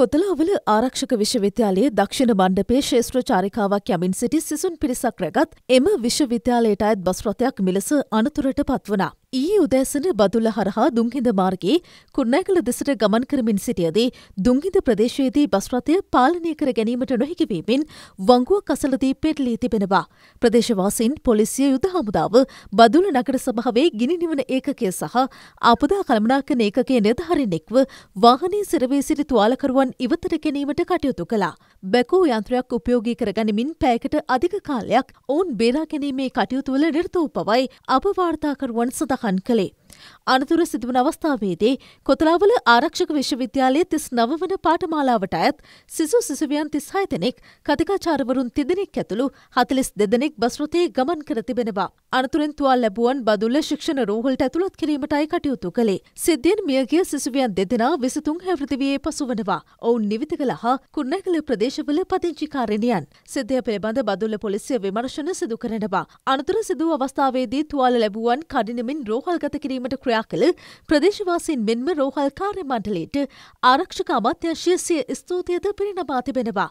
කොතලාවල ආරක්ෂක විශ්වවිද්‍යාලයේ දක්ෂිණ මණ්ඩපේ ශේෂත්‍ර චාරිකාවක් යමින් සිටි සිසුන් පිරිසක් රැගත් එම විශ්වවිද්‍යාලයට අයත් බස්රථයක් මිලස අනතුරට පත්වනා. ඊයේ උදෑසන බදුල හරහා දුංහිද මාර්ගයේ කුරුණෑගල දෙසට ගමන් කරමින් සිටියදී දුංහිද ප්‍රදේශයේදී බස් රථය පාලනය කර ගැනීමට නොහැකි වීමෙන් වංගුවක් අසලදී පෙරළී තිබෙනවා. ප්‍රදේශවාසීන් පොලිසිය යුද හමුදාව බදුල නගර සභාවේ ගිනි නිවන ඒකකය සහ ආපදා කළමනාකරණ ඒකකයේ නිලධාරීන්ෙක්ව වාහනයේ සිරවී සිටි තුවාලකරුවන් ඉවතට ගැනීමට කටයුතු කළා. බැකෝ යන්ත්‍රයක් උපයෝගී කරගනිමින් පැයකට අධික කාලයක් ඔවුන් බේරා ගැනීමේ කටයුතුවල නිරතවූ පවයි අපවාර්තාකරුවන් සඳහා සටහන් කළේ. අනතුර සිදුවන අවස්ථාවේදී කොතලාවල ආරක්ෂක විශ්වවිද්‍යාලයේ තිස් නවවන පාඨමාලාවට ඇත් සිසු සිසුවියන් තිස් හයතෙනෙක් කතිකාචාරවරුන් තිදෙනෙක් ඇතුළු හතලිස් දෙදෙනෙක් බස්රතේ ගමන් කර තිබෙනවා. අනතුරෙන් තුවාල් ලැබුවන් බදුල්ල ශික්ෂණ රෝහලට ඇතුළත් කිරීමටයි කටයුතු කළේ. සිද්ධියෙන් මියගිය සිසුවියන් දෙදෙනා විසතුන් හැවෘතිවයේ පසුවනවා. ඔවුන් නිවිත කළ හා කුන්නැකළ ප්‍රදේශවල පදිංචිකාරණියන්. සිද්ධිය පිළිබඳ බදුල්ල පොලිසිය විමර්ශන සිදු කරනවා. අනතුර සිදු අවස්ථාවේදී තුවාල ලැබුවන් කඩිනමින් රෝහල්ගත කිරීමට කිරීමට ක්‍රියා කළ ප්‍රදේශවාසීන් මෙන්ම රෝහල් කාර්ය මණ්ඩලයට ආරක්ෂක අමාත්‍යංශය සිය ස්තූතියද පිරිනමා තිබෙනවා.